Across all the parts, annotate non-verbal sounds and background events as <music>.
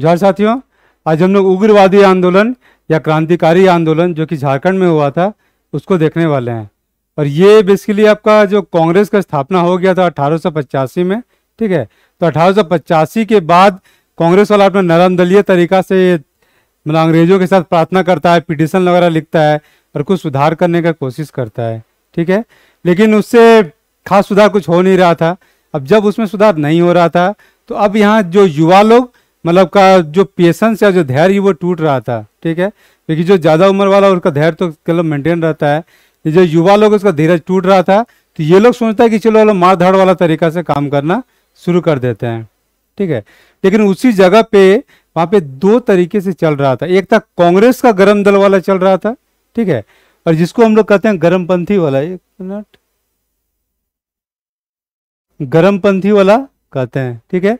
जोहर साथियों आज हम लोग उग्रवादी आंदोलन या क्रांतिकारी आंदोलन जो कि झारखंड में हुआ था उसको देखने वाले हैं और ये बेसिकली आपका जो कांग्रेस का स्थापना हो गया था अठारह में ठीक है तो अठारह के बाद कांग्रेस वाला अपना नरम दलीय तरीका से मतलब अंग्रेजों के साथ प्रार्थना करता है पिटिशन वगैरह लिखता है और कुछ सुधार करने का कोशिश करता है ठीक है लेकिन उससे खास सुधार कुछ हो नहीं रहा था अब जब उसमें सुधार नहीं हो रहा था तो अब यहाँ जो युवा लोग मतलब का जो पेशेंस या जो धैर्य वो टूट रहा था ठीक है क्योंकि जो ज़्यादा उम्र वाला उसका धैर्य तो मतलब मेंटेन रहता है जो युवा लोग उसका धीरज टूट रहा था तो ये लोग सोचता है कि चलो मार धाड़ वाला तरीका से काम करना शुरू कर देते हैं ठीक है लेकिन उसी जगह पे वहां पे दो तरीके से चल रहा था एक था कांग्रेस का गर्म दल वाला चल रहा था ठीक है और जिसको हम लोग कहते हैं गर्मपंथी वाला एक मिनट गर्मपंथी वाला कहते हैं ठीक है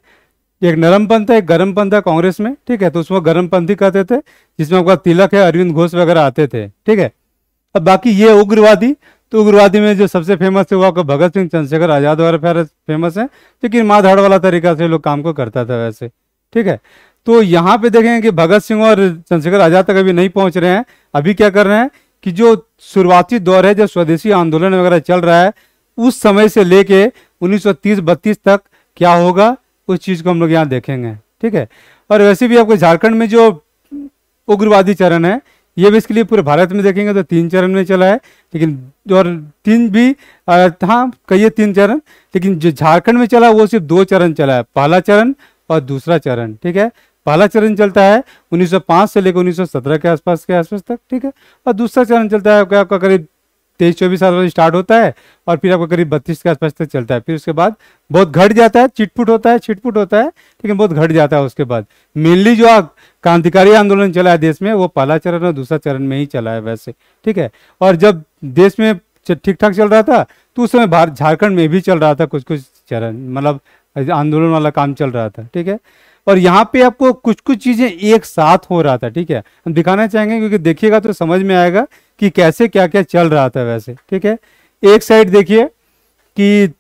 एक नरम पंथ है एक गर्म पंथ है कांग्रेस में ठीक है तो उसमें पंथी कहते थे जिसमें आपका तिलक है अरविंद घोष वगैरह आते थे ठीक है अब बाकी ये उग्रवादी तो उग्रवादी में जो सबसे फेमस है वो आपका भगत सिंह चंद्रशेखर आजाद वगैरह फेमस है लेकिन माधाड़ वाला तरीका से लोग काम को करता था वैसे ठीक है तो यहाँ पे देखेंगे कि भगत सिंह और चंद्रशेखर आजाद तक अभी नहीं पहुंच रहे हैं अभी क्या कर रहे हैं कि जो शुरुआती दौर है जो स्वदेशी आंदोलन वगैरह चल रहा है उस समय से लेके 1930-32 तक क्या होगा उस चीज़ को हम लोग यहाँ देखेंगे ठीक है और वैसे भी आपको झारखंड में जो उग्रवादी चरण है ये भी इसके लिए पूरे भारत में देखेंगे तो तीन चरण में चला है लेकिन और तीन भी हाँ कहिए तीन चरण लेकिन जो झारखंड में चला वो सिर्फ दो चरण चला है पहला चरण और दूसरा चरण ठीक है पहला चरण चलता है 1905 से लेकर 1917 के आसपास के आसपास तक ठीक है और दूसरा चरण चलता है आपका करीब तेईस चौबीस साल से स्टार्ट होता है और फिर आपको करीब बत्तीस के आसपास तक चलता है फिर उसके बाद बहुत घट जाता है चिटपुट होता है छिटपुट होता है लेकिन बहुत घट जाता है उसके बाद मेनली जो आप क्रांतिकारी आंदोलन चला है देश में वो पहला चरण और दूसरा चरण में ही चला है वैसे ठीक है और जब देश में ठीक ठाक चल रहा था तो उस समय भारत झारखंड में भी चल रहा था कुछ कुछ चरण मतलब आंदोलन वाला काम चल रहा था ठीक है और यहाँ पे आपको कुछ कुछ चीजें एक साथ हो रहा था ठीक है हम दिखाना चाहेंगे क्योंकि देखिएगा तो समझ में आएगा कि कैसे क्या क्या चल रहा था वैसे ठीक है एक साइड देखिए कि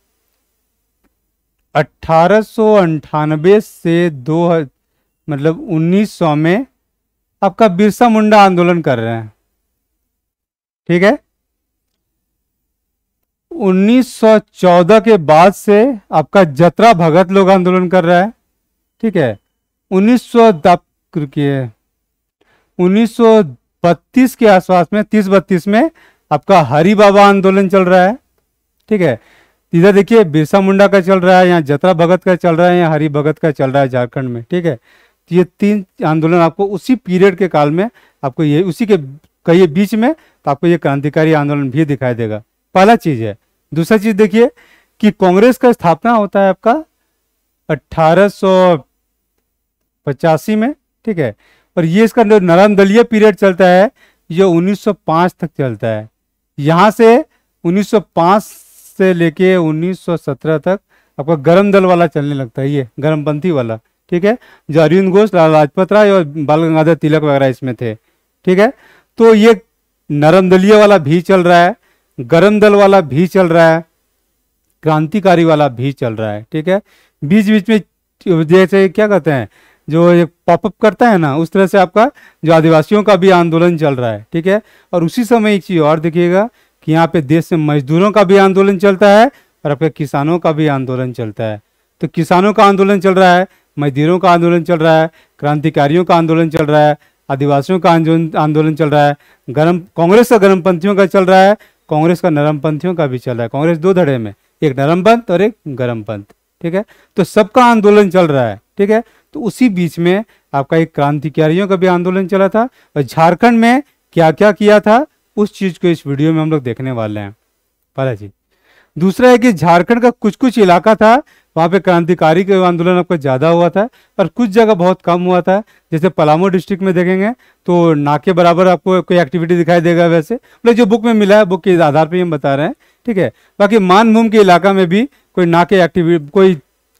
अट्ठारह से दो मतलब 1900 में आपका बिरसा मुंडा आंदोलन कर रहे हैं ठीक है 1914 के बाद से आपका जतरा भगत लोग आंदोलन कर रहा है ठीक है उन्नीस सौ रुकिए उन्नीस बत्तीस के आसपास में तीस बत्तीस में आपका हरी बाबा आंदोलन चल रहा है ठीक है इधर देखिए बिरसा मुंडा का चल रहा है यहाँ जतरा भगत का चल रहा है यहाँ हरी भगत का चल रहा है झारखंड में ठीक है तो ये तीन आंदोलन आपको उसी पीरियड के काल में आपको ये उसी के कहिए बीच में तो आपको ये क्रांतिकारी आंदोलन भी दिखाई देगा पहला चीज है दूसरा चीज देखिए कि कांग्रेस का स्थापना होता है आपका अट्ठारह में ठीक है और ये इसका जो नरम दलीय पीरियड चलता है ये 1905 तक चलता है यहाँ से 1905 से लेके 1917 तक आपका गर्म दल वाला चलने लगता है ये गर्मपंथी वाला ठीक है जो अरविंद घोष लाल लाजपत राय और बाल गंगाधर तिलक वगैरह इसमें थे ठीक है तो ये नरम दलीय वाला भी चल रहा है गर्म दल वाला भी चल रहा है क्रांतिकारी वाला भी चल रहा है ठीक है बीच बीच में जैसे क्या कहते हैं जो एक पॉपअप करता है ना उस तरह से आपका जो आदिवासियों का भी आंदोलन चल रहा है ठीक है और उसी समय एक चीज़ और देखिएगा कि यहाँ पे देश में मजदूरों का भी आंदोलन चलता है और आपके किसानों का भी आंदोलन चलता है तो किसानों का आंदोलन चल रहा है मजदूरों का आंदोलन चल रहा है क्रांतिकारियों का आंदोलन चल रहा है आदिवासियों का आंदोलन चल रहा है गर्म कांग्रेस का गर्मपंथियों का चल रहा है कांग्रेस का नरमपंथियों का भी चल रहा है कांग्रेस दो धड़े में एक नरम पंथ और एक गर्म पंथ ठीक है तो सबका आंदोलन चल रहा है ठीक है तो उसी बीच में आपका एक क्रांतिकारियों का भी आंदोलन चला था और झारखंड में क्या क्या किया था उस चीज को इस वीडियो में हम लोग देखने वाले हैं पाला जी दूसरा है कि झारखंड का कुछ कुछ इलाका था वहाँ पे क्रांतिकारी का आंदोलन आपका ज़्यादा हुआ था और कुछ जगह बहुत कम हुआ था जैसे पलामू डिस्ट्रिक्ट में देखेंगे तो ना के बराबर आपको कोई एक्टिविटी दिखाई देगा वैसे मतलब जो बुक में मिला है बुक के आधार पर हम बता रहे हैं ठीक है बाकी मानभूम के इलाका में भी कोई ना के एक्टिविटी कोई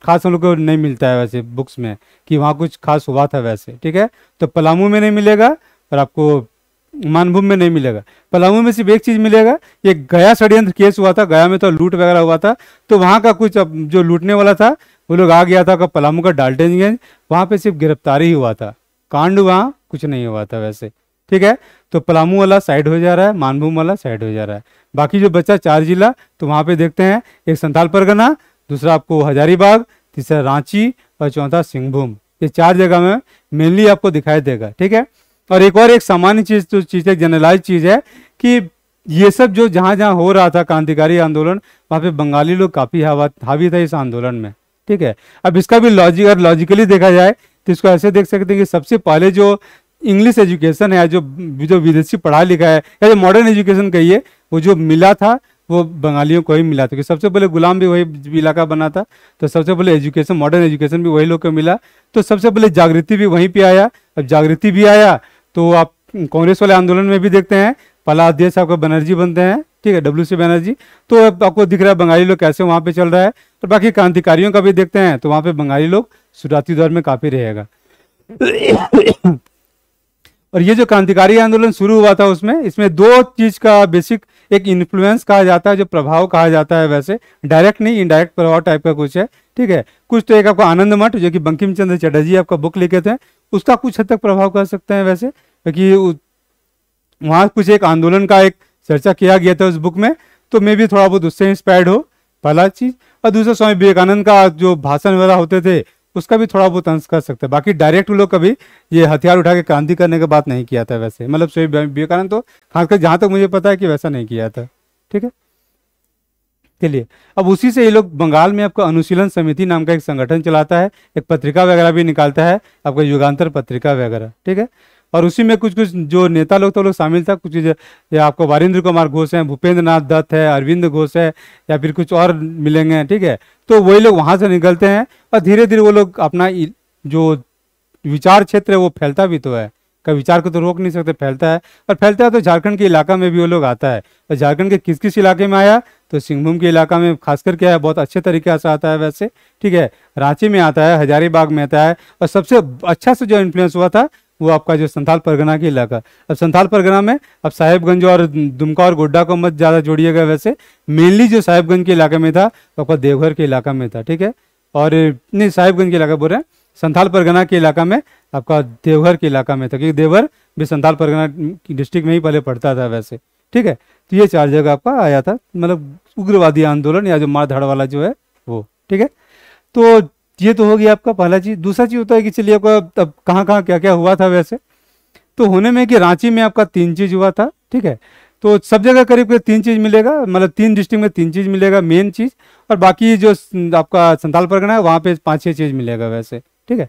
खास हम लोग को नहीं मिलता है वैसे बुक्स में कि वहाँ कुछ खास हुआ था वैसे ठीक है तो पलामू में नहीं मिलेगा और आपको मानभूम में नहीं मिलेगा पलामू में सिर्फ एक चीज मिलेगा ये गया षड्यंत्र केस हुआ था गया में तो लूट वगैरह हुआ था तो वहाँ का कुछ अब जो लूटने वाला था वो लोग आ गया था पलामू का डाल्टनगंज वहाँ पे सिर्फ गिरफ्तारी ही हुआ था कांड वहाँ कुछ नहीं हुआ था वैसे ठीक है तो पलामू वाला साइड हो जा रहा है मानभूम वाला साइड हो जा रहा है बाकी जो बच्चा चार जिला तो वहाँ पे देखते हैं एक संथाल परगना दूसरा आपको हजारीबाग तीसरा रांची और चौथा सिंहभूम ये चार जगह में मेनली आपको दिखाई देगा ठीक है और एक और एक सामान्य चीज जो चीज है जनरलाइज चीज है कि ये सब जो जहां जहां हो रहा था क्रांतिकारी आंदोलन वहां पे बंगाली लोग काफी हावी था इस आंदोलन में ठीक है अब इसका भी लॉजिक और लॉजिकली देखा जाए तो इसको ऐसे देख सकते हैं कि सबसे पहले जो इंग्लिश एजुकेशन है जो जो विदेशी पढ़ा लिखा है या जो मॉडर्न एजुकेशन कहिए वो जो मिला था वो बंगालियों को ही मिला था क्योंकि सबसे पहले गुलाम भी वही इलाका बना था तो सबसे पहले एजुकेशन मॉडर्न एजुकेशन भी वही लोग को मिला तो सबसे पहले जागृति भी वहीं पर आया अब जागृति भी आया तो आप कांग्रेस वाले आंदोलन में भी देखते हैं पला अध्यक्ष आपका बनर्जी बनते हैं ठीक है डब्ल्यू सी बनर्जी तो आपको दिख रहा है बंगाली लोग कैसे वहाँ पे चल रहा है और बाकी क्रांतिकारियों का भी देखते हैं तो वहाँ पे बंगाली लोग शुरुआती दौर में काफ़ी रहेगा और ये जो क्रांतिकारी आंदोलन शुरू हुआ था उसमें इसमें दो चीज का बेसिक एक इन्फ्लुएंस कहा जाता है जो प्रभाव कहा जाता है वैसे डायरेक्ट नहीं इनडायरेक्ट प्रभाव टाइप का कुछ है ठीक है कुछ तो एक आपका आनंद मठ जो कि बंकिम चंद्र चटर्जी आपका बुक लिखे थे उसका कुछ हद तक प्रभाव कह सकते हैं वैसे क्योंकि वहां कुछ एक आंदोलन का एक चर्चा किया गया था उस बुक में तो मे भी थोड़ा बहुत उससे इंस्पायर्ड हो पहला चीज और दूसरा स्वामी विवेकानंद का जो भाषण वगैरह होते थे उसका भी थोड़ा बहुत अंश कर सकते हैं बाकी डायरेक्ट लोग कभी ये हथियार उठा के क्रांति करने की बात नहीं किया था वैसे मतलब स्वामी विवेकानंद तो खासकर जहाँ तक मुझे पता है कि वैसा नहीं किया था ठीक है चलिए अब उसी से ये लोग बंगाल में आपका अनुशीलन समिति नाम का एक संगठन चलाता है एक पत्रिका वगैरह भी निकालता है आपका युगांतर पत्रिका वगैरह ठीक है और उसी में कुछ कुछ जो नेता लोग तो लोग शामिल था कुछ या आपको वारिंद्र कुमार घोष हैं भूपेंद्र नाथ दत्त है अरविंद घोष है या फिर कुछ और मिलेंगे ठीक है तो वही लोग वहाँ से निकलते हैं और धीरे धीरे वो लोग अपना जो विचार क्षेत्र है वो फैलता भी तो है का विचार को तो रोक नहीं सकते फैलता है और फैलता है तो झारखंड के इलाका में भी वो लोग आता है और झारखंड के किस किस इलाके में आया तो सिंहभूम के इलाका में खास करके आया बहुत अच्छे तरीके से आता है वैसे ठीक है रांची में आता है हजारीबाग में आता है और सबसे अच्छा से जो इन्फ्लुएंस हुआ था वो आपका जो संथाल परगना के इलाका अब संथाल परगना में अब साहेबगंज और दुमका और गोड्डा को मत ज़्यादा जोड़िएगा वैसे मेनली जो साहेबगंज के इलाके में था वो आपका देवघर के इलाका में था ठीक है और नहीं साहेबगंज के इलाका बोल रहे हैं संथाल परगना के इलाका में आपका देवघर के इलाका में था क्योंकि देवघर भी संथाल परगना डिस्ट्रिक्ट में ही पहले पड़ता था वैसे ठीक है तो ये चार जगह आपका आया था मतलब उग्रवादी आंदोलन या जो मारधाड़ वाला जो है वो ठीक है तो ये तो हो गया आपका पहला चीज दूसरा चीज होता है कि चलिए आपका अब कहाँ कहाँ क्या क्या हुआ था वैसे तो होने में कि रांची में आपका तीन चीज हुआ था ठीक है तो सब जगह करीब करीब तीन चीज मिलेगा मतलब तीन डिस्ट्रिक्ट में तीन चीज मिलेगा मेन चीज और बाकी जो आपका संताल परगना है वहाँ पे पाँच छः चीज मिलेगा वैसे ठीक है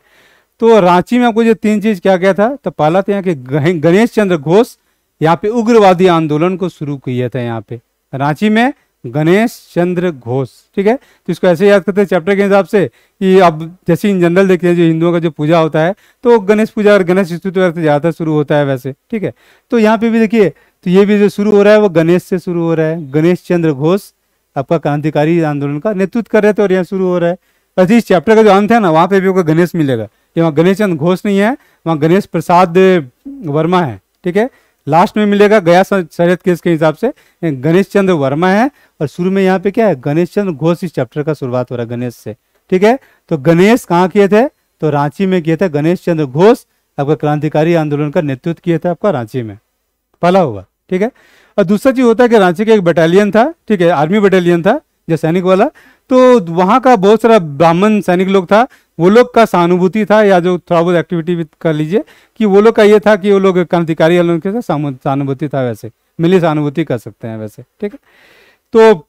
तो रांची में आपको जो तीन चीज क्या क्या था तो पहला था तो यहाँ के गणेश चंद्र घोष यहाँ पे उग्रवादी आंदोलन को शुरू किया था यहाँ पे रांची में गणेश चंद्र घोष ठीक है तो इसको ऐसे याद करते हैं चैप्टर के हिसाब से कि अब जैसे इन जनरल देखते हैं जो हिंदुओं का जो पूजा होता है तो गणेश पूजा और गणेश चतुर्थी वर्ष ज़्यादा शुरू होता है वैसे ठीक है तो यहाँ पे भी देखिए तो ये भी जो शुरू हो रहा है वो गणेश से शुरू हो रहा है गणेश चंद्र घोष आपका क्रांतिकारी आंदोलन का नेतृत्व कर रहे थे और यहाँ शुरू हो रहा है वैसे इस चैप्टर का जो अंत है ना वहाँ पे भी आपको गणेश मिलेगा ये वहाँ गणेश चंद्र घोष नहीं है वहाँ गणेश प्रसाद वर्मा है ठीक है लास्ट में मिलेगा गया शरद केस के हिसाब से गणेश चंद्र वर्मा है और शुरू में यहाँ पे क्या है गणेश चंद्र घोष इस चैप्टर का शुरुआत हो रहा है गणेश से ठीक है तो गणेश कहाँ किए थे तो रांची में किए थे गणेश चंद्र घोष आपका क्रांतिकारी आंदोलन का नेतृत्व किया था आपका रांची में पहला हुआ ठीक है और दूसरा चीज होता है कि रांची का एक बटालियन था ठीक है आर्मी बटालियन था जो सैनिक वाला तो वहाँ का बहुत सारा ब्राह्मण सैनिक लोग था वो लोग का सहानुभूति था या जो थोड़ा बहुत एक्टिविटी भी कर लीजिए कि वो लोग का ये था कि वो लोग क्रांतिकारी लोगों के साथ सहानुभूति था वैसे मिली सहानुभूति कर सकते हैं वैसे ठीक है तो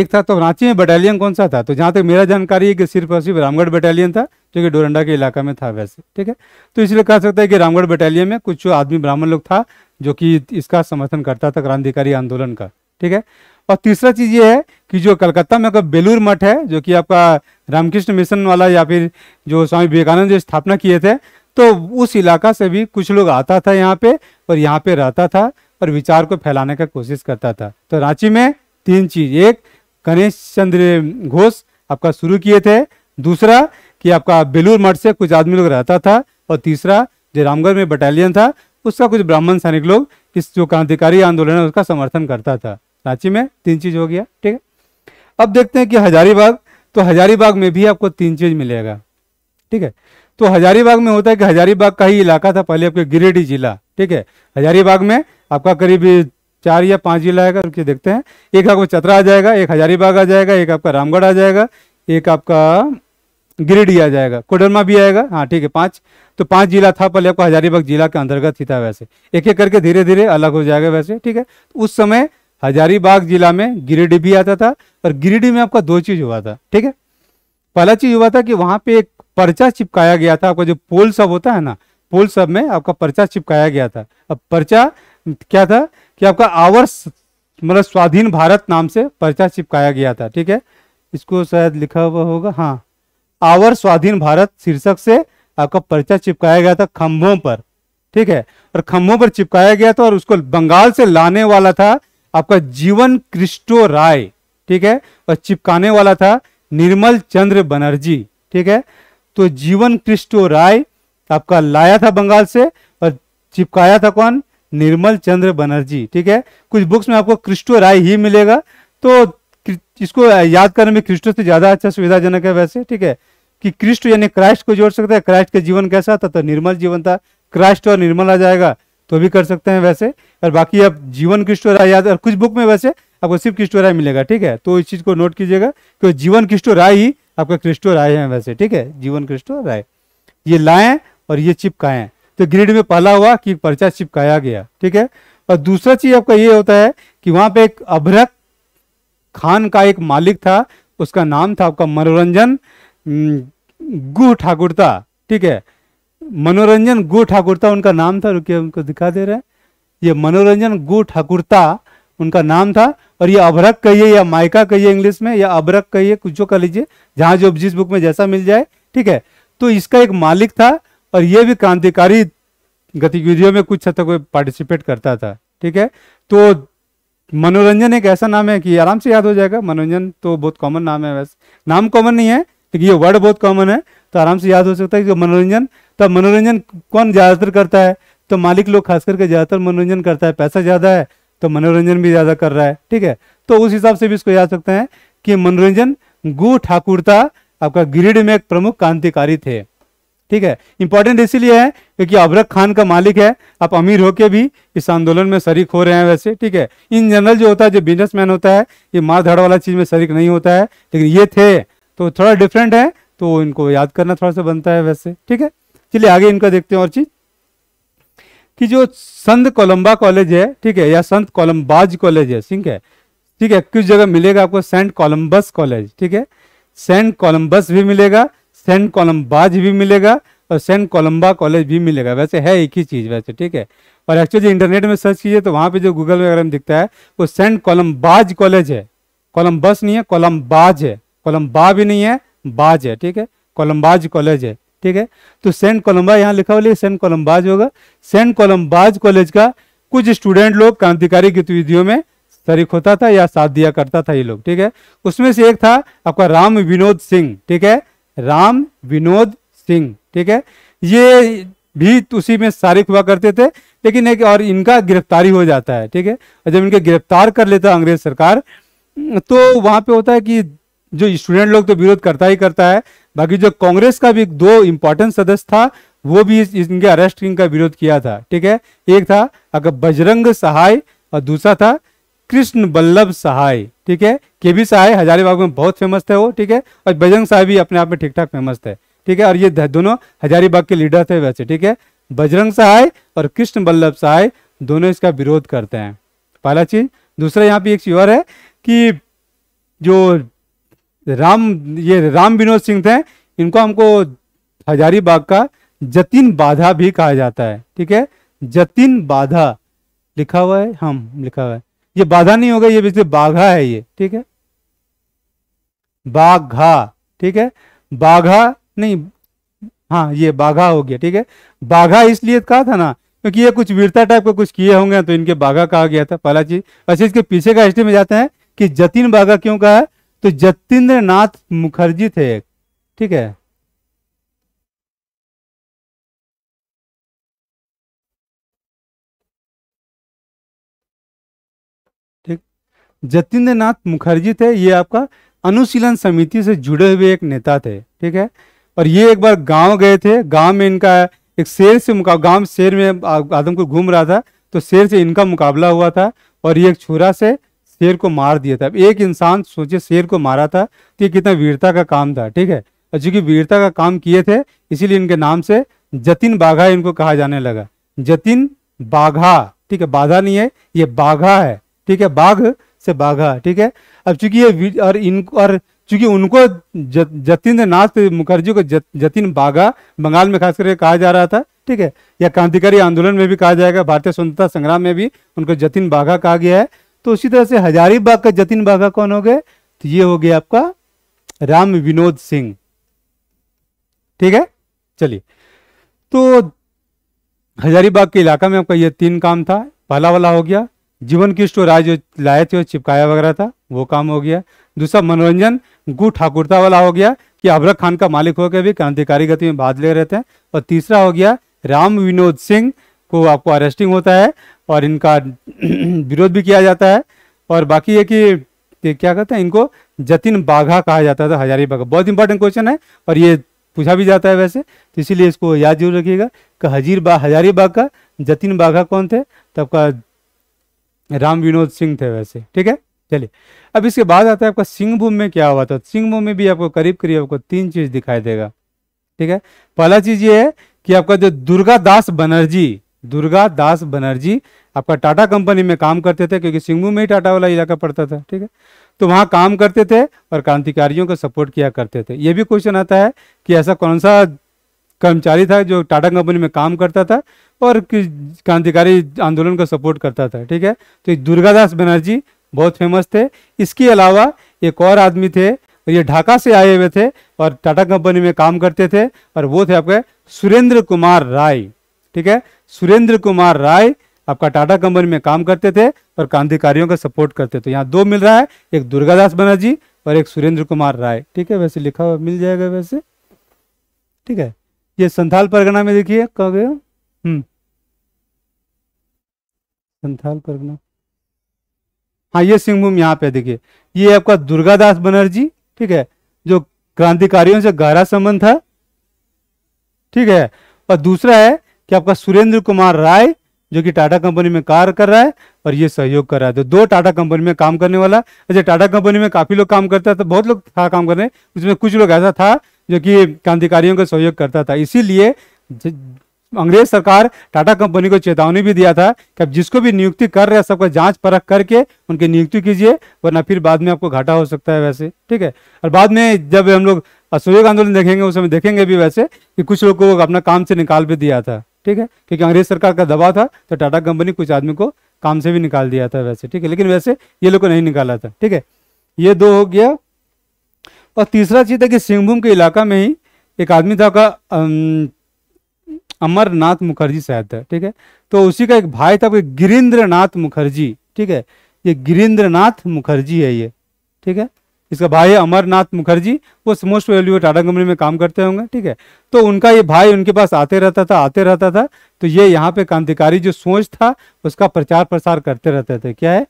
एक था तो रांची में बटालियन कौन सा था तो जहाँ तक मेरा जानकारी है कि सिर्फ और सिर्फ रामगढ़ बटालियन था जो कि डोरंडा के इलाका में था वैसे ठीक है तो इसलिए कह सकते हैं कि रामगढ़ बटालियन में कुछ आदमी ब्राह्मण लोग था जो कि इसका समर्थन करता था क्रांतिकारी आंदोलन का ठीक है और तीसरा चीज़ ये है कि जो कलकत्ता में बेलूर मठ है जो कि आपका रामकृष्ण मिशन वाला या फिर जो स्वामी विवेकानंद जो स्थापना किए थे तो उस इलाका से भी कुछ लोग आता था यहाँ पे और यहाँ पे रहता था और विचार को फैलाने का कोशिश करता था तो रांची में तीन चीज एक गणेश चंद्र घोष आपका शुरू किए थे दूसरा कि आपका बेलूर मठ से कुछ आदमी लोग रहता था और तीसरा जो रामगढ़ में बटालियन था उसका कुछ ब्राह्मण सैनिक लोग इस जो क्रांतिकारी आंदोलन है उसका समर्थन करता था रांची में तीन चीज हो गया ठीक है अब देखते हैं कि हजारीबाग तो हजारीबाग में भी आपको तीन चीज मिलेगा ठीक है तो हजारीबाग में होता है कि हजारीबाग का ही इलाका था पहले आपके गिरिडीह जिला ठीक है हजारीबाग में आपका करीब चार या पांच जिला आएगा रुकिए देखते हैं एक आपको चतरा आ जाएगा एक हजारीबाग आ जाएगा एक आपका रामगढ़ आ जाएगा एक आपका गिरिडीह आ जाएगा कोडरमा भी आएगा हाँ ठीक है पांच तो पांच जिला था पहले आपका हजारीबाग जिला के अंतर्गत ही था वैसे एक एक करके धीरे धीरे अलग हो जाएगा वैसे ठीक है तो उस समय हजारीबाग जिला में गिरिडीह भी आता था और गिरिडीह में आपका दो चीज हुआ था ठीक है पहला चीज हुआ था कि वहां पे एक पर्चा चिपकाया गया था आपका जो पोल सब होता है ना पोल सब में आपका पर्चा चिपकाया गया था अब पर्चा क्या था कि आपका आवर मतलब स्वाधीन भारत नाम से पर्चा चिपकाया गया था ठीक है इसको शायद लिखा हुआ होगा हाँ आवर स्वाधीन भारत शीर्षक से आपका पर्चा चिपकाया गया था खंभों पर ठीक है और खंभों पर चिपकाया गया था और उसको बंगाल से लाने वाला था आपका जीवन क्रिस्टो राय ठीक है और चिपकाने वाला था निर्मल चंद्र बनर्जी ठीक है तो जीवन क्रिस्टो राय आपका लाया था बंगाल से और चिपकाया था कौन निर्मल चंद्र बनर्जी ठीक है कुछ बुक्स में आपको क्रिस्टो राय ही मिलेगा तो इसको याद करने में क्रिस्टो से ज्यादा अच्छा सुविधाजनक है वैसे ठीक है कि क्रिस्ट यानी क्राइस्ट को जोड़ सकते हैं क्राइस्ट का जीवन कैसा था तो निर्मल जीवन था क्राइस्ट और निर्मल आ जाएगा तो भी कर सकते हैं वैसे और बाकी आप जीवन किश्तो राय याद और कुछ बुक में वैसे आपको सिर्फ किश्तो राय मिलेगा ठीक है तो इस चीज़ को नोट कीजिएगा कि जीवन किश्तो राय ही आपका क्रिस्टो राय है वैसे ठीक है जीवन क्रिस्टो राय ये लाए और ये चिपकाए तो ग्रिड में पहला हुआ कि पर्चा चिपकाया गया ठीक है और दूसरा चीज आपका ये होता है कि वहां पे एक अभरक खान का एक मालिक था उसका नाम था आपका मनोरंजन गुह ठाकुरता ठीक है मनोरंजन गु ठाकुरता उनका नाम था रुकिए उनको दिखा दे रहे हैं ये मनोरंजन गु ठाकुरता उनका नाम था और ये अभरक कहिए या माइका कहिए इंग्लिश में या अभरक कहिए कुछ जो कर लीजिए जहां जो जिस बुक में जैसा मिल जाए ठीक है तो इसका एक मालिक था और ये भी क्रांतिकारी गतिविधियों में कुछ हद तक पार्टिसिपेट करता था ठीक है तो मनोरंजन एक ऐसा नाम है कि आराम से याद हो जाएगा मनोरंजन तो बहुत कॉमन नाम है वैसे नाम कॉमन नहीं है लेकिन ये वर्ड बहुत कॉमन है तो आराम से याद हो सकता है कि मनोरंजन तो मनोरंजन कौन ज़्यादातर करता है तो मालिक लोग खास करके ज़्यादातर मनोरंजन करता है पैसा ज़्यादा है तो मनोरंजन भी ज़्यादा कर रहा है ठीक है तो उस हिसाब से भी इसको याद सकते हैं कि मनोरंजन गु ठाकुरता आपका ग्रिड में एक प्रमुख क्रांतिकारी थे ठीक है इंपॉर्टेंट इसीलिए है क्योंकि अबरक खान का मालिक है आप अमीर होके भी इस आंदोलन में शरीक हो रहे हैं वैसे ठीक है इन जनरल जो होता है जो बिजनेसमैन होता है ये मार धाड़ वाला चीज में शरीक नहीं होता है लेकिन ये थे तो थोड़ा डिफरेंट है तो इनको याद करना थोड़ा सा बनता है वैसे ठीक है चलिए आगे इनका देखते हैं और चीज कि जो संत कोलम्बा कॉलेज है ठीक है या संत कोलम्बाज कॉलेज है ठीक है ठीक है किस जगह मिलेगा आपको सेंट कोलम्बस कॉलेज ठीक है सेंट कोलम्बस भी मिलेगा सेंट कोलम्बाज भी मिलेगा और सेंट कोलम्बा कॉलेज भी मिलेगा वैसे है एक ही चीज़ वैसे ठीक है और एक्चुअली इंटरनेट में सर्च कीजिए तो वहां पे जो गूगल वगैरह में दिखता है वो सेंट कोलम्बाज कॉलेज है कोलम्बस नहीं है कोलम्बाज है कोलम्बा भी नहीं है कोलम्बाज है ठीक है कोलम्बाज कॉलेज है ठीक है तो सेंट कोलम्बा यहाँ लिखा हुआ सेंट कोलम्बाज होगा सेंट कोलम्बाज कॉलेज का कुछ स्टूडेंट लोग क्रांतिकारी गतिविधियों में शरीक होता था या साथ दिया करता था ये लोग ठीक है उसमें से एक था आपका राम विनोद सिंह ठीक है राम विनोद सिंह ठीक है ये भी उसी में शारीख हुआ करते थे लेकिन एक और इनका गिरफ्तारी हो जाता है ठीक है और जब इनके गिरफ्तार कर लेता अंग्रेज सरकार तो वहां पे होता है कि जो स्टूडेंट लोग तो विरोध करता ही करता है बाकी जो कांग्रेस का भी दो इंपॉर्टेंट सदस्य था वो भी इस, इनके अरेस्टिंग का विरोध किया था ठीक है एक था अगर बजरंग सहाय और दूसरा था कृष्ण बल्लभ सहाय ठीक है के भी सहाय हजारीबाग में बहुत फेमस थे वो ठीक है और बजरंग सहाय भी अपने आप में ठीक ठाक फेमस थे ठीक है और ये दोनों हजारीबाग के लीडर थे वैसे ठीक है बजरंग सहाय और कृष्ण बल्लभ सहाय दोनों इसका विरोध करते हैं पहला चीज दूसरा यहाँ पे एक और है कि जो राम ये राम विनोद सिंह थे इनको हमको हजारी बाग का जतिन बाधा भी कहा जाता है ठीक है जतिन बाधा लिखा हुआ है हम लिखा हुआ है ये बाधा नहीं होगा ये बेसिकली बाघा है ये ठीक है बाघा ठीक है बाघा नहीं हाँ ये बाघा हो गया ठीक है बाघा इसलिए कहा था ना क्योंकि ये कुछ वीरता टाइप का कुछ किए होंगे तो इनके बाघा कहा गया था पहला चीज वैसे इसके पीछे का हिस्ट्री में जाते हैं कि जतिन बाघा क्यों कहा है तो जतेंद्र नाथ मुखर्जी थे एक ठीक है ठीक जतेंद्र नाथ मुखर्जी थे ये आपका अनुशीलन समिति से जुड़े हुए एक नेता थे ठीक है और ये एक बार गांव गए थे गांव में इनका एक शेर से मुकाबला गांव शेर में आदमपुर घूम रहा था तो शेर से इनका मुकाबला हुआ था और ये एक छुरा से शेर को मार दिया था एक इंसान सोचे शेर को मारा था तो ये कितना वीरता का काम था ठीक है और चूंकि वीरता का काम किए थे इसीलिए इनके नाम से जतिन बाघा इनको कहा जाने लगा जतिन बाघा ठीक है बाधा नहीं है ये बाघा है ठीक है बाघ से बाघा ठीक है अब चूंकि ये और इन और चूंकि उनको ज, नाथ मुखर्जी को जतिन बाघा बंगाल में खास करके कहा जा रहा था ठीक है या क्रांतिकारी आंदोलन में भी कहा जाएगा भारतीय स्वतंत्रता संग्राम में भी उनको जतिन बाघा कहा गया है तो उसी तरह से हजारीबाग का जतिन बाघा कौन हो गए तो ये हो गया आपका राम विनोद सिंह ठीक है चलिए तो हजारीबाग के इलाका में आपका ये तीन काम था पहला वाला हो गया जीवन किष्ट राय जो लाए थे चिपकाया वगैरह था वो काम हो गया दूसरा मनोरंजन गु ठाकुरता वाला हो गया कि अबरक खान का मालिक होकर भी क्रांतिकारी गति में भाग ले रहे थे और तीसरा हो गया राम विनोद सिंह को आपको अरेस्टिंग होता है और इनका <clears throat> विरोध भी किया जाता है और बाकी है कि क्या कहते हैं इनको जतिन बाघा कहा जाता था हजारी बाघा बहुत इंपॉर्टेंट क्वेश्चन है और ये पूछा भी जाता है वैसे तो इसीलिए इसको याद जरूर रखिएगा कि हजीर बा हजारी बाग का जतिन बाघा कौन थे तब का राम विनोद सिंह थे वैसे ठीक है चलिए अब इसके बाद आता है आपका सिंहभूम में क्या हुआ था सिंहभूम में भी आपको करीब करीब आपको तीन चीज दिखाई देगा ठीक है पहला चीज ये है कि आपका जो दुर्गा दास बनर्जी दुर्गा दास बनर्जी आपका टाटा कंपनी में काम करते थे क्योंकि सिंगू में ही टाटा वाला इलाका पड़ता था ठीक है तो वहाँ काम करते थे और क्रांतिकारियों को सपोर्ट किया करते थे ये भी क्वेश्चन आता है कि ऐसा कौन सा कर्मचारी था जो टाटा कंपनी में काम करता था और क्रांतिकारी आंदोलन का सपोर्ट करता था ठीक है तो दुर्गादास बनर्जी बहुत फेमस थे इसके अलावा एक और आदमी थे और ये ढाका से आए हुए थे और टाटा कंपनी में काम करते थे और वो थे आपके सुरेंद्र कुमार राय ठीक है सुरेंद्र कुमार राय आपका टाटा कंपनी में काम करते थे और क्रांतिकारियों का सपोर्ट करते थे यहाँ दो मिल रहा है एक दुर्गादास बनर्जी और एक सुरेंद्र कुमार राय ठीक है वैसे लिखा हुआ मिल जाएगा वैसे ठीक है ये संथाल परगना में देखिए कह गए हम्म संथाल परगना हाँ ये सिंहभूम यहाँ पे देखिए ये आपका दुर्गादास बनर्जी ठीक है जो क्रांतिकारियों से गहरा संबंध था ठीक है और दूसरा है कि आपका सुरेंद्र कुमार राय जो कि टाटा कंपनी में कार्य कर रहा है और ये सहयोग कर रहा है तो दो टाटा कंपनी में काम करने वाला अच्छा टाटा कंपनी में काफी लोग काम करता था तो बहुत लोग था काम करने उसमें कुछ लोग ऐसा था जो कि क्रांतिकारियों का सहयोग करता था इसीलिए अंग्रेज सरकार टाटा कंपनी को चेतावनी भी दिया था कि आप जिसको भी नियुक्ति कर रहे हैं सबका जांच परख करके उनकी नियुक्ति कीजिए वरना फिर बाद में आपको घाटा हो सकता है वैसे ठीक है और बाद में जब हम लोग असहयोग आंदोलन देखेंगे उस समय देखेंगे भी वैसे कि कुछ लोग को अपना काम से निकाल भी दिया था ठीक है क्योंकि अंग्रेज सरकार का दबाव था तो टाटा कंपनी कुछ आदमी को काम से भी निकाल दिया था वैसे ठीक है लेकिन वैसे ये लोग को नहीं निकाला था ठीक है ये दो हो गया और तीसरा चीज है कि सिंहभूम के इलाका में ही एक आदमी था का अमरनाथ मुखर्जी शायद था ठीक है तो उसी का एक भाई था गिरिंद्र नाथ मुखर्जी ठीक है ये गिरिंद्र नाथ मुखर्जी है ये ठीक है इसका भाई अमरनाथ मुखर्जी वो मोस्ट वैल्यू टाटा कंपनी में काम करते होंगे ठीक है तो उनका ये भाई उनके पास आते रहता था आते रहता था तो ये यहाँ पे क्रांतिकारी जो सोच था उसका प्रचार प्रसार करते रहते थे क्या है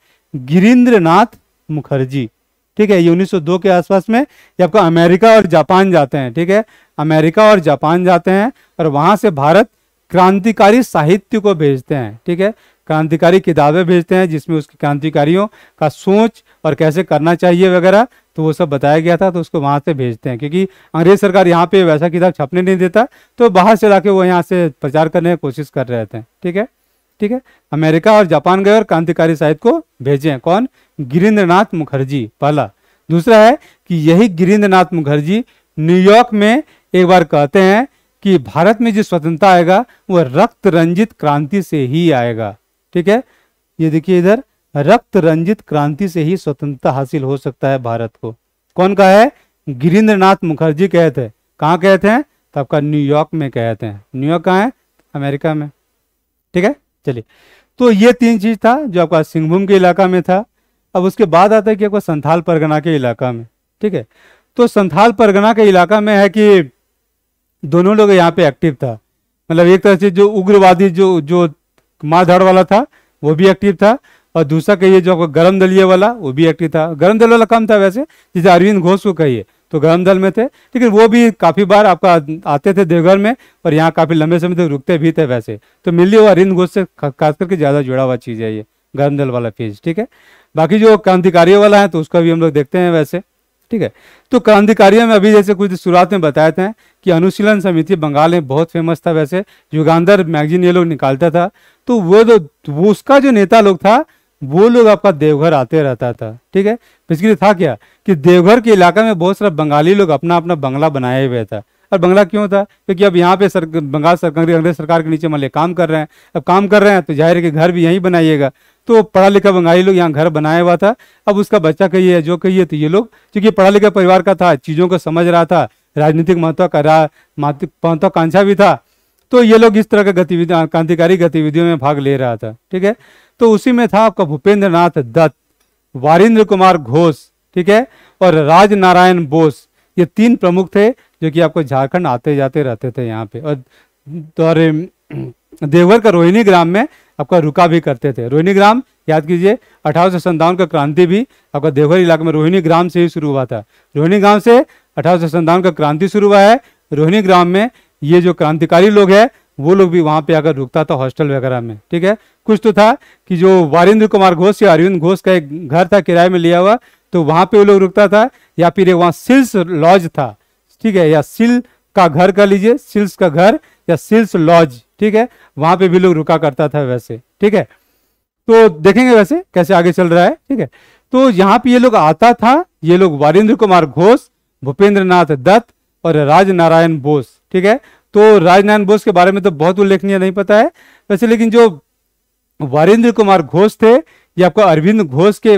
गिरीन्द्र नाथ मुखर्जी ठीक है ये 1902 के आसपास में ये आपका अमेरिका और जापान जाते हैं ठीक है अमेरिका और जापान जाते हैं और वहां से भारत क्रांतिकारी साहित्य को भेजते हैं ठीक है क्रांतिकारी किताबें भेजते हैं जिसमें उसकी क्रांतिकारियों का सोच और कैसे करना चाहिए वगैरह तो वो सब बताया गया था तो उसको वहाँ से भेजते हैं क्योंकि अंग्रेज सरकार यहाँ पे वैसा किताब छपने नहीं देता तो बाहर से के वो यहाँ से प्रचार करने की कोशिश कर रहे थे ठीक है ठीक है अमेरिका और जापान गए और क्रांतिकारी साहित्य को भेजे हैं कौन गिरिंद्रनाथ मुखर्जी पहला दूसरा है कि यही गिरिंद्रनाथ मुखर्जी न्यूयॉर्क में एक बार कहते हैं कि भारत में जो स्वतंत्रता आएगा वह रक्त रंजित क्रांति से ही आएगा ठीक है ये देखिए इधर रक्त रंजित क्रांति से ही स्वतंत्रता हासिल हो सकता है भारत को कौन कहा है गिरिंद्रनाथ मुखर्जी कहे थे कहाँ कहे थे तो आपका न्यूयॉर्क में कहे थे न्यूयॉर्क कहाँ है अमेरिका में ठीक है चलिए तो ये तीन चीज था जो आपका सिंहभूम के इलाका में था अब उसके बाद आता है कि आपका संथाल परगना के इलाका में ठीक है तो संथाल परगना के इलाका में है कि दोनों लोग यहाँ पे एक्टिव था मतलब एक तरह से जो उग्रवादी जो जो माधड़ वाला था वो भी एक्टिव था और दूसरा कहिए जो गर्म दलिए वाला वो भी एक्टिव था गर्म दल वाला कम था वैसे जैसे अरविंद घोष को कहिए तो गर्म दल में थे लेकिन वो भी काफ़ी बार आपका आते थे देवघर में और यहाँ काफ़ी लंबे समय तक रुकते भी थे वैसे तो मिली हुआ अरविंद घोष से खास करके ज़्यादा जुड़ा हुआ चीज़ है ये गर्म दल वाला फेज ठीक है बाकी जो क्रांतिकारियों वाला है तो उसका भी हम लोग देखते हैं वैसे ठीक है तो क्रांतिकारियों में अभी जैसे कुछ शुरुआत में बताए थे कि अनुशीलन समिति बंगाल में बहुत फेमस था वैसे युगान्धर मैगजीन ये लोग निकालता था तो वो जो वो उसका जो नेता लोग था वो लोग आपका देवघर आते रहता था ठीक है बेसिकली था क्या कि देवघर के इलाका में बहुत सारा बंगाली लोग अपना अपना बंगला बनाए हुए था और बंगला क्यों था क्योंकि अब यहाँ पे सर, बंगाल सरकार अंग्रेज सरकार के नीचे मल्ले काम कर रहे हैं अब काम कर रहे हैं तो जाहिर है कि घर भी यहीं बनाइएगा तो पढ़ा लिखा बंगाली लोग यहाँ घर बनाया हुआ था अब उसका बच्चा कहिए जो कहिए तो ये लोग क्योंकि पढ़ा लिखा परिवार का था चीज़ों को समझ रहा था राजनीतिक महत्व का महत्वाकांक्षा भी था तो ये लोग इस तरह का गतिविधियां क्रांतिकारी गतिविधियों में भाग ले रहा था ठीक है तो उसी में था आपका भूपेंद्र नाथ दत्त वारिंद्र कुमार घोष ठीक है और राज नारायण बोस ये तीन प्रमुख थे जो कि आपको झारखंड आते जाते रहते थे यहाँ पे और तो देवघर का रोहिणी ग्राम में आपका रुका भी करते थे रोहिणी ग्राम याद कीजिए अठारह का क्रांति भी आपका देवघर इलाके में रोहिणी ग्राम से ही शुरू हुआ था रोहिणी ग्राम से अठारह का क्रांति शुरू हुआ है रोहिणी ग्राम में ये जो क्रांतिकारी लोग हैं वो लोग भी वहाँ पे आकर रुकता था हॉस्टल वगैरह में ठीक है कुछ तो था कि जो वारिंद्र कुमार घोष या अरविंद घोष का एक घर था किराए में लिया हुआ तो वहाँ पे वो लोग रुकता था या फिर एक वहाँ सिल्स लॉज था ठीक है या सिल का घर कर लीजिए सिल्स का घर या सिल्स लॉज ठीक है वहाँ पे भी लोग रुका करता था वैसे ठीक है तो देखेंगे वैसे कैसे आगे चल रहा है ठीक है तो यहाँ पे ये लोग आता था ये लोग वारिंद्र कुमार घोष भूपेंद्र नाथ दत्त और राज नारायण बोस ठीक है तो राजनारायण बोस के बारे में तो बहुत उल्लेखनीय नहीं पता है वैसे लेकिन जो वरेंद्र कुमार घोष थे ये आपको अरविंद घोष के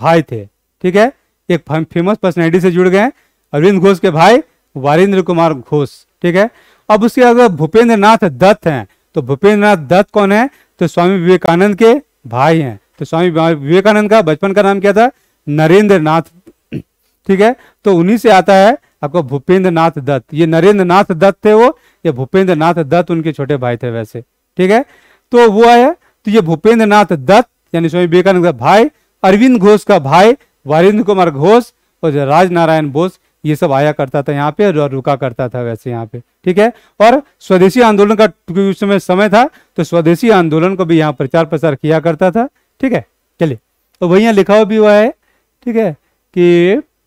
भाई थे ठीक है एक फेमस पर्सनैलिटी से जुड़ गए अरविंद घोष के भाई वरेंद्र कुमार घोष ठीक है अब उसके अगर भूपेंद्र नाथ दत्त हैं तो भूपेंद्र नाथ दत्त कौन है तो स्वामी विवेकानंद के भाई हैं तो स्वामी विवेकानंद का बचपन का नाम क्या था नरेंद्र नाथ ठीक है तो उन्हीं से आता है आपको भूपेंद्र नाथ दत्त ये नरेंद्र नाथ दत्त थे वो ये भूपेंद्र नाथ दत्त उनके छोटे भाई थे वैसे ठीक है तो वो आया तो ये भूपेंद्र नाथ दत्त यानी स्वामी विवेकानंद का भाई अरविंद घोष का भाई वरिंद्र कुमार घोष और राज नारायण बोस ये सब आया करता था यहाँ पे और रुका करता था वैसे यहाँ पे ठीक है और स्वदेशी आंदोलन का उस समय समय था तो स्वदेशी आंदोलन को भी यहाँ प्रचार प्रसार किया करता था ठीक है चलिए तो वही यहाँ लिखा भी हुआ है ठीक है कि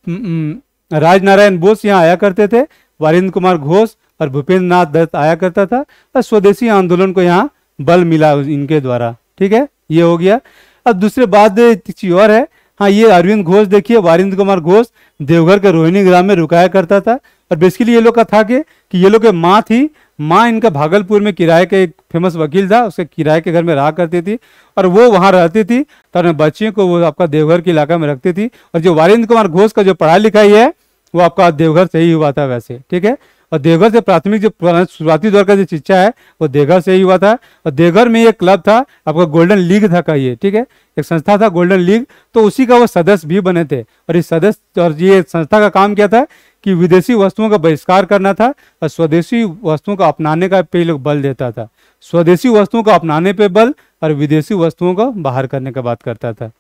हम्म, हम्म, राजनारायण बोस यहाँ आया करते थे वारिंद कुमार घोष और भूपेंद्र नाथ दत्त आया करता था और स्वदेशी आंदोलन को यहाँ बल मिला इनके द्वारा ठीक है ये हो गया अब दूसरे बात किसी और है हाँ ये अरविंद घोष देखिए वारिंद्र कुमार घोष देवघर के रोहिणी ग्राम में रुकाया करता था और बेसिकली ये लोग का था कि, कि ये लोग के माँ थी माँ इनका भागलपुर में किराए के एक फेमस वकील था उसके किराए के घर में रहा करती थी और वो वहाँ रहती थी तो अपने बच्चियों को वो आपका देवघर के इलाका में रखती थी और जो वारिंद्र कुमार घोष का जो पढ़ाई लिखाई है वो आपका देवघर से ही हुआ था वैसे ठीक है और देवघर से प्राथमिक जो शुरुआती दौर का जो शिक्षा है वो देवघर से ही हुआ था और देवघर में एक क्लब था आपका गोल्डन लीग था कहिए ठीक है एक संस्था था गोल्डन लीग तो उसी का वो सदस्य भी बने थे और इस सदस्य और ये संस्था का काम क्या था कि विदेशी वस्तुओं का बहिष्कार करना था और स्वदेशी वस्तुओं को अपनाने का पे लोग बल देता था स्वदेशी वस्तुओं को अपनाने पर बल और विदेशी वस्तुओं को बाहर करने का बात करता था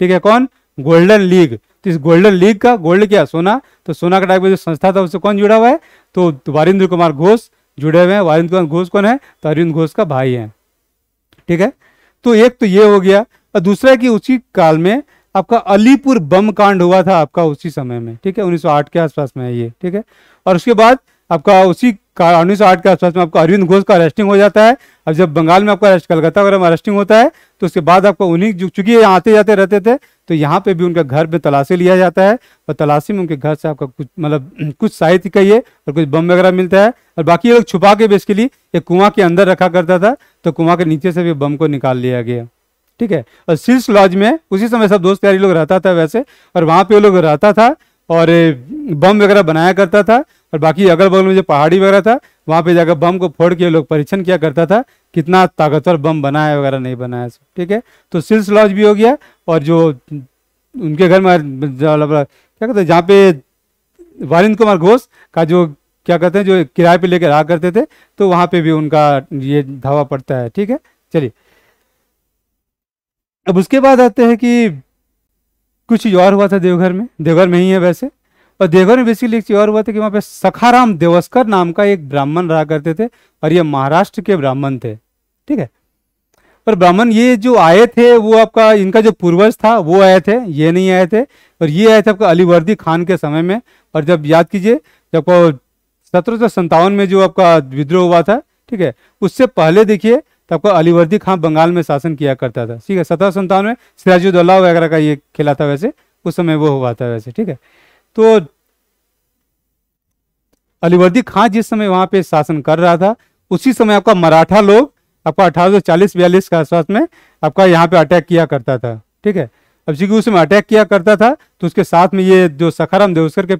ठीक है कौन गोल्डन लीग तो इस गोल्डन लीग का गोल्ड क्या सोना तो सोना का टाइप में जो संस्था था उससे कौन जुड़ा हुआ है तो वारिंद्र कुमार घोष जुड़े हुए हैं वारिंद्र कुमार घोष कौन है तो अरविंद घोष का भाई है ठीक है तो एक तो ये हो गया और दूसरा कि उसी काल में आपका अलीपुर बम कांड हुआ था आपका उसी समय में ठीक है 1908 के आसपास में है ये ठीक है और उसके बाद आपका उसी उन्नीस सौ आठ के आसपास में आपका अरविंद घोष का अरेस्टिंग हो जाता है अब जब बंगाल में आपका अरेस्ट कलकत्ता वगैरह में अरेस्टिंग होता है तो उसके बाद आपका उन्हीं चूंकि आते जाते रहते थे तो यहाँ पे भी उनका घर में तलाशी लिया जाता है और तलाशी में उनके घर से आपका कुछ मतलब कुछ साहित्य कहिए और कुछ बम वगैरह मिलता है और बाकी ये लोग छुपा के बेसिकली एक कुआं के अंदर रखा करता था तो कुआं के नीचे से भी बम को निकाल लिया गया ठीक है और शीर्ष लॉज में उसी समय सब दोस्त यारी लोग रहता था वैसे और वहाँ पे वो लोग रहता था और बम वगैरह बनाया करता था और बाकी अगल बगल में जो पहाड़ी वगैरह था वहाँ पे जाकर बम को फोड़ के लोग परीक्षण किया करता था कितना ताकतवर बम बनाया वगैरह नहीं बनाया ठीक है तो सिल्स लॉज भी हो गया और जो उनके घर में मतलब क्या कहते हैं जहाँ पे वारिंद कुमार घोष का जो क्या कहते हैं जो किराए पे लेकर रहा करते थे तो वहाँ पे भी उनका ये धावा पड़ता है ठीक है चलिए अब उसके बाद आते हैं कि कुछ और हुआ था देवघर में देवघर में ही है वैसे और देवघर में बेसिकली एक चीज और हुआ था कि वहाँ पे सखाराम देवस्कर नाम का एक ब्राह्मण रहा करते थे और ये महाराष्ट्र के ब्राह्मण थे ठीक है और ब्राह्मण ये जो आए थे वो आपका इनका जो पूर्वज था वो आए थे ये नहीं आए थे और ये आए थे आपका अलीवर्दी खान के समय में और जब याद कीजिए जब सत्रह सौ में जो आपका विद्रोह हुआ था ठीक है उससे पहले देखिए तब का अलीवर्दी खान बंगाल में शासन किया करता था ठीक है सत्रह सौ में सिराजुद्दौला वगैरह का ये खेला था वैसे उस समय वो हुआ था वैसे ठीक है तो अलीवर्दी खां जिस समय वहां पे शासन कर रहा था उसी समय आपका मराठा लोग आपका 1840-42 के आसपास में आपका यहाँ पे अटैक किया करता था ठीक है अब चूंकि उसमें अटैक किया करता था तो उसके साथ में ये जो सखाराम देवस्कर के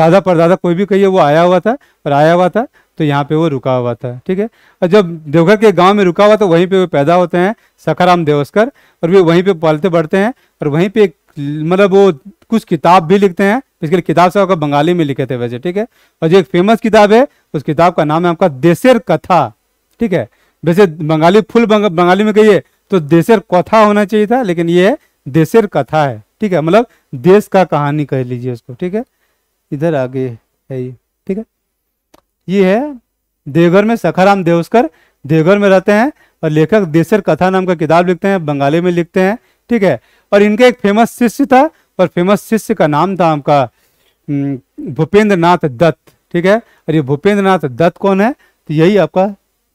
दादा परदादा कोई भी कहिए वो आया हुआ था और आया हुआ था तो यहाँ पे वो रुका हुआ था ठीक है और जब देवघर के गांव में रुका हुआ था वहीं पे वो पैदा होते हैं सखाराम देवस्कर और वे वहीं पे पलते बढ़ते हैं और वहीं पे मतलब वो कुछ किताब भी लिखते हैं इसके लिए किताब से आपका बंगाली में लिखे थे वैसे ठीक है और जो एक फेमस किताब है उस किताब का नाम है आपका देशेर कथा ठीक है वैसे बंगाली फुल बंग, बंगाली में कहिए तो देशेर कथा होना चाहिए था लेकिन ये देशेर कथा है ठीक है मतलब देश का कहानी कह लीजिए उसको ठीक है इधर आगे है ये ठीक है ये है देवघर में सखाराम देवस्कर देवघर में रहते हैं और लेखक देशर कथा नाम का किताब लिखते हैं बंगाली में लिखते हैं ठीक है और इनके एक फेमस शिष्य था और फेमस शिष्य का नाम था आपका भूपेंद्र नाथ दत्त ठीक है और ये भूपेंद्र नाथ दत्त कौन है तो यही आपका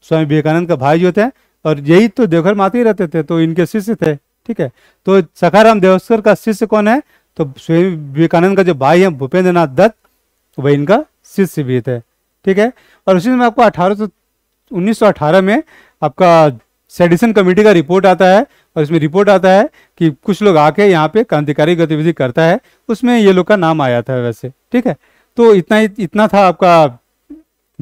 स्वामी विवेकानंद का भाई जो थे और यही तो देवघर माते ही रहते थे तो इनके शिष्य थे ठीक है तो सखाराम देवस्कर का शिष्य कौन है तो स्वामी विवेकानंद का जो भाई है भूपेंद्र नाथ दत्त तो वह इनका शिष्य भी थे ठीक है और उसी में आपको अठारह सौ उन्नीस में आपका सेडिसन कमेटी का रिपोर्ट आता है और इसमें रिपोर्ट आता है कि कुछ लोग आके यहाँ पे क्रांतिकारी गतिविधि करता है उसमें ये लोग का नाम आया था वैसे ठीक है तो इतना ही इतना था आपका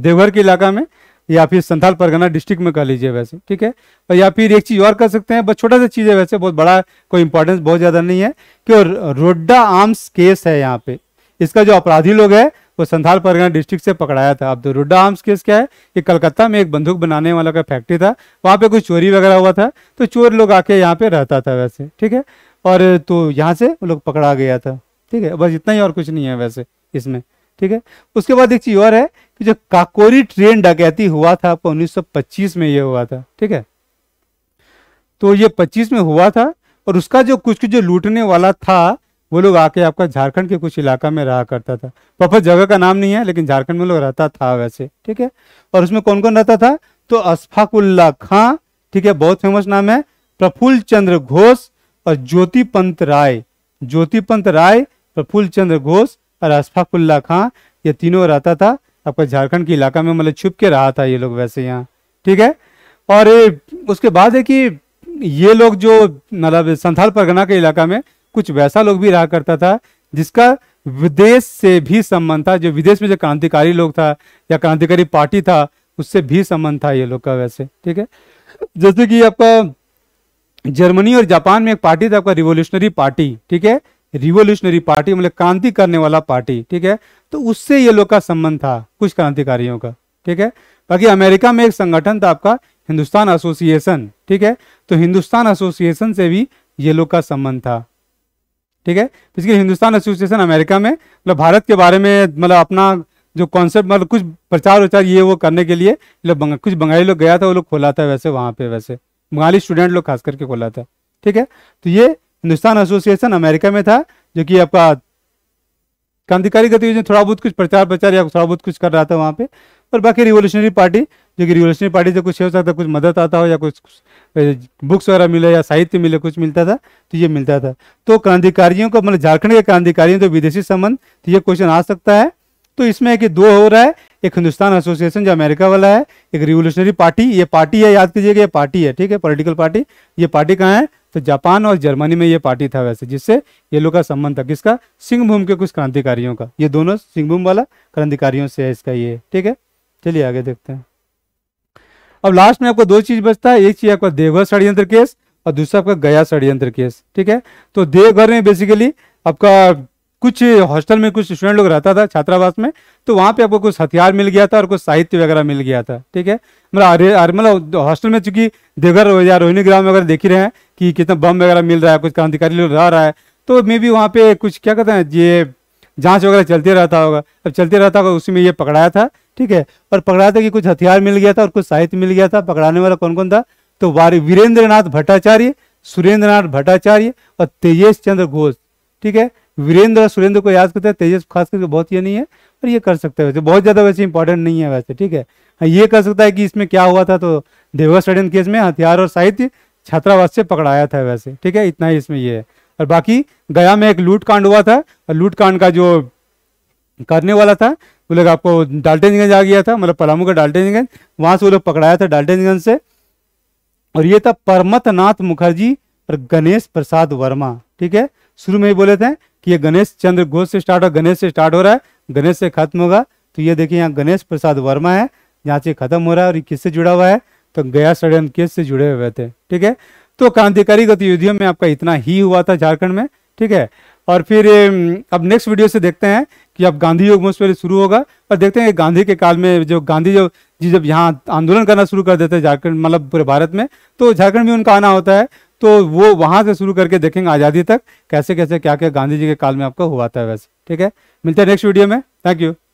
देवघर के इलाका में या फिर संथाल परगना डिस्ट्रिक्ट में कह लीजिए वैसे ठीक है और या फिर एक चीज़ और कर सकते हैं बस छोटा सा चीज़ है वैसे बहुत बड़ा कोई इंपॉर्टेंस बहुत ज़्यादा नहीं है कि रोड्डा आर्म्स केस है यहाँ पे इसका जो अपराधी लोग है वो संथाल परगना डिस्ट्रिक्ट से पकड़ाया था अब तो रुड्डा आर्म्स केस क्या है कि कलकत्ता में एक बंदूक बनाने वाला का फैक्ट्री था वहाँ पे कुछ चोरी वगैरह हुआ था तो चोर लोग आके यहाँ पे रहता था वैसे ठीक है और तो यहाँ से वो लोग पकड़ा गया था ठीक है बस इतना ही और कुछ नहीं है वैसे इसमें ठीक है उसके बाद एक चीज़ और है कि जो काकोरी ट्रेन डकैती हुआ था आपको उन्नीस में ये हुआ था ठीक है तो ये पच्चीस में हुआ था और उसका जो कुछ जो लूटने वाला था वो लोग आके आपका झारखंड के कुछ इलाका में रहा करता था पपत जगह का नाम नहीं है लेकिन झारखंड में लोग रहता था वैसे ठीक है और उसमें कौन कौन रहता था तो अशफाकुल्ला खां ठीक है बहुत फेमस नाम है प्रफुल्ल चंद्र घोष और ज्योति पंत राय ज्योति पंत राय प्रफुल्ल चंद्र घोष और अशफाकुल्ला खां ये तीनों रहता था आपका झारखंड के इलाका में मतलब छुप के रहा था ये लोग वैसे यहाँ ठीक है और उसके बाद है कि ये लोग जो मतलब संथाल परगना के इलाका में कुछ वैसा लोग भी रहा करता था जिसका विदेश से भी संबंध था जो विदेश में जो क्रांतिकारी लोग था या क्रांतिकारी पार्टी था उससे भी संबंध था ये लोग का वैसे ठीक है जैसे कि आपका जर्मनी और जापान में एक पार्टी था आपका रिवोल्यूशनरी पार्टी ठीक है रिवोल्यूशनरी पार्टी मतलब क्रांति करने वाला पार्टी ठीक है तो उससे ये लोग का संबंध था कुछ क्रांतिकारियों का ठीक है बाकी अमेरिका में एक संगठन था आपका हिंदुस्तान एसोसिएशन ठीक है तो हिंदुस्तान एसोसिएशन से भी ये लोग का संबंध था ठीक है तो इसके हिंदुस्तान एसोसिएशन अमेरिका में मतलब भारत के बारे में मतलब अपना जो कॉन्सेप्ट मतलब कुछ प्रचार उचार ये वो करने के लिए मतलब कुछ बंगाली लोग गया था वो लोग खोला था वैसे वहाँ पे वैसे बंगाली स्टूडेंट लोग खास करके खोला था ठीक है तो ये हिंदुस्तान एसोसिएशन अमेरिका में था जो कि आपका क्रांतिकारी गतिविधि थोड़ा बहुत कुछ प्रचार प्रचार या थोड़ा बहुत कुछ कर रहा था वहाँ पे और बाकी रिवोल्यूशनरी पार्टी जो कि रिवोल्यूशनरी पार्टी से कुछ हो सकता है कुछ मदद आता हो या कुछ बुक्स वगैरह मिले या साहित्य मिले कुछ मिलता था तो ये मिलता था तो क्रांतिकारियों को मतलब झारखंड के क्रांतिकारियों तो विदेशी संबंध तो ये क्वेश्चन आ सकता है तो इसमें कि दो हो रहा है एक हिंदुस्तान एसोसिएशन जो अमेरिका वाला है एक रिवोल्यूशनरी पार्टी ये पार्टी है याद कीजिएगा ये पार्टी है ठीक है पोलिटिकल पार्टी ये पार्टी कहाँ है तो जापान और जर्मनी में ये पार्टी था वैसे जिससे ये लोग का संबंध था किसका सिंहभूम के कुछ क्रांतिकारियों का ये दोनों सिंहभूम वाला क्रांतिकारियों से है इसका ये ठीक है चलिए आगे देखते हैं अब लास्ट में आपका दो चीज बचता है एक चीज आपका देवघर षडयंत्र केस और दूसरा आपका गया षडयंत्र केस ठीक है तो देवघर में बेसिकली आपका कुछ हॉस्टल में कुछ स्टूडेंट लोग रहता था छात्रावास में तो वहाँ पे आपको कुछ हथियार मिल गया था और कुछ साहित्य वगैरह मिल गया था ठीक है मतलब मतलब हॉस्टल में चूंकि देवघर या रोहिणी ग्राम वगैरह देख ही रहे हैं कि कितना बम वगैरह मिल रहा है कुछ क्रांतिकारी लोग रह रहा है तो मे भी वहाँ पे कुछ क्या कहते हैं ये जांच वगैरह चलते रहता होगा अब चलते रहता होगा उसी में ये पकड़ाया था ठीक है और पकड़ाया था कि कुछ हथियार मिल गया था और कुछ साहित्य मिल गया था पकड़ाने वाला कौन कौन था तो वीरेंद्र नाथ भट्टाचार्य सुरेंद्र नाथ भट्टाचार्य और तेजेश चंद्र घोष ठीक है वीरेंद्र और सुरेंद्र को याद करते हैं तेजस खास करके बहुत ये नहीं है और ये कर सकते हैं वैसे बहुत ज़्यादा वैसे इंपॉर्टेंट नहीं है वैसे ठीक है हाँ, ये कर सकता है कि इसमें क्या हुआ था तो देवा केस में हथियार और साहित्य छात्रावास से पकड़ाया था वैसे ठीक है इतना ही इसमें ये है और बाकी गया में एक लूट कांड हुआ था और लूट कांड का जो करने वाला था वो लोग आपको डाल्टेनगंज आ गया था मतलब पलामू का डाल्टेनगंज वहां से वो लोग पकड़ाया था डाल्टेनगंज से और ये था परमतनाथ मुखर्जी और गणेश प्रसाद वर्मा ठीक है शुरू में ही बोले थे कि ये गणेश चंद्र घोष से स्टार्ट हो गणेश से स्टार्ट हो रहा है गणेश से खत्म होगा तो ये देखिए यहाँ गणेश प्रसाद वर्मा है यहाँ से खत्म हो रहा है और ये किससे जुड़ा हुआ है तो गया षडयंत्र केस से जुड़े हुए थे ठीक है तो क्रांतिकारी गतिविधियों में आपका इतना ही हुआ था झारखंड में ठीक है और फिर अब नेक्स्ट वीडियो से देखते हैं कि अब गांधी योग मुझे शुरू होगा और देखते हैं कि गांधी के काल में जो गांधी जो जी जब यहाँ आंदोलन करना शुरू कर देते हैं झारखंड मतलब पूरे भारत में तो झारखंड में उनका आना होता है तो वो वहाँ से शुरू करके देखेंगे आज़ादी तक कैसे कैसे क्या क्या गांधी जी के काल में आपका हुआ था वैसे ठीक है मिलते हैं नेक्स्ट वीडियो में थैंक यू